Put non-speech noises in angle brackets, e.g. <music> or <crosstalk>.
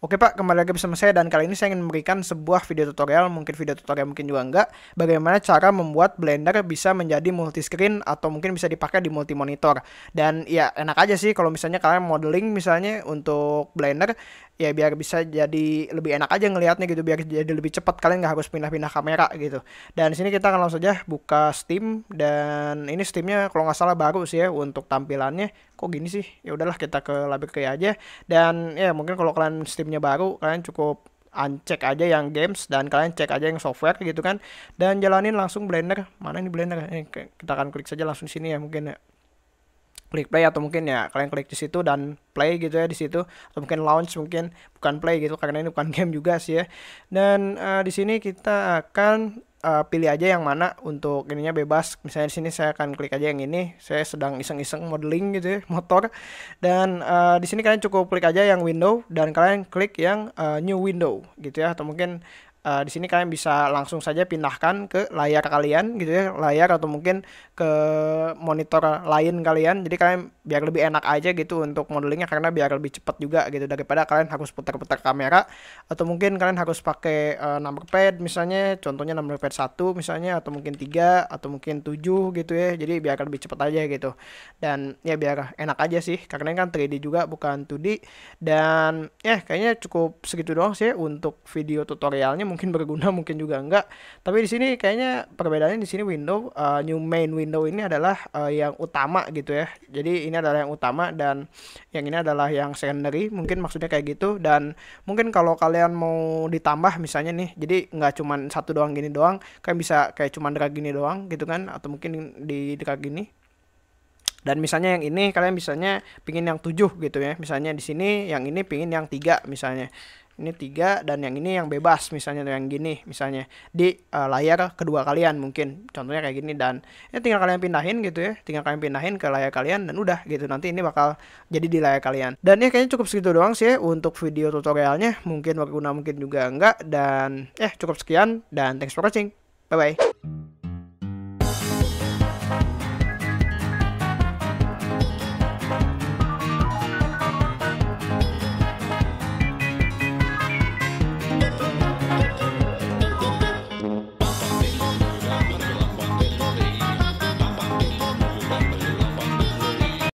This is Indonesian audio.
Oke Pak, kembali lagi bersama saya dan kali ini saya ingin memberikan sebuah video tutorial, mungkin video tutorial mungkin juga enggak, bagaimana cara membuat Blender bisa menjadi multi screen atau mungkin bisa dipakai di multi monitor. Dan ya enak aja sih kalau misalnya kalian modeling misalnya untuk Blender, ya biar bisa jadi lebih enak aja ngelihatnya gitu, biar jadi lebih cepat kalian nggak harus pindah-pindah kamera gitu. Dan sini kita akan langsung aja buka Steam dan ini Steamnya kalau nggak salah baru sih ya untuk tampilannya. Kok gini sih? Ya udahlah kita ke library aja dan ya mungkin kalau kalian Steam gamenya baru kalian cukup uncheck aja yang games dan kalian cek aja yang software gitu kan dan jalanin langsung blender mana ini blender eh, kita akan klik saja langsung sini ya mungkin ya klik play atau mungkin ya kalian klik di situ dan play gitu ya di situ atau mungkin launch mungkin bukan play gitu karena ini bukan <laughs> game juga sih ya dan uh, di sini kita akan uh, pilih aja yang mana untuk ininya bebas misalnya di sini saya akan klik aja yang ini saya sedang iseng-iseng modeling gitu ya <laughs> motor dan uh, di sini kalian cukup klik aja yang window dan kalian klik yang uh, new window gitu ya atau mungkin uh, di sini kalian bisa langsung saja pindahkan ke layar kalian gitu ya layar atau mungkin ke monitor lain kalian jadi kalian biar lebih enak aja gitu untuk modelingnya karena biar lebih cepat juga gitu daripada kalian harus putar-putar kamera atau mungkin kalian harus pakai uh, number pad misalnya contohnya number pad 1 misalnya atau mungkin 3 atau mungkin 7 gitu ya jadi biar lebih cepat aja gitu dan ya biar enak aja sih karena kan 3D juga bukan 2D dan ya kayaknya cukup segitu doang sih untuk video tutorialnya mungkin berguna <laughs> mungkin juga enggak tapi di sini kayaknya perbedaannya di sini window uh, new main window ini adalah uh, yang utama gitu ya jadi ini adalah yang utama dan yang ini adalah yang secondary mungkin maksudnya kayak gitu dan mungkin kalau kalian mau ditambah misalnya nih jadi nggak cuma satu doang gini doang kan bisa kayak cuma drag gini doang gitu kan atau mungkin di drag gini dan misalnya yang ini kalian misalnya pingin yang tujuh gitu ya misalnya di sini yang ini pingin yang tiga misalnya ini tiga dan yang ini yang bebas misalnya yang gini misalnya di uh, layar kedua kalian mungkin contohnya kayak gini dan ya tinggal kalian pindahin gitu ya tinggal kalian pindahin ke layar kalian dan udah gitu nanti ini bakal jadi di layar kalian dan ya kayaknya cukup segitu doang sih ya, untuk video tutorialnya mungkin berguna mungkin juga enggak dan ya cukup sekian dan thanks for watching bye bye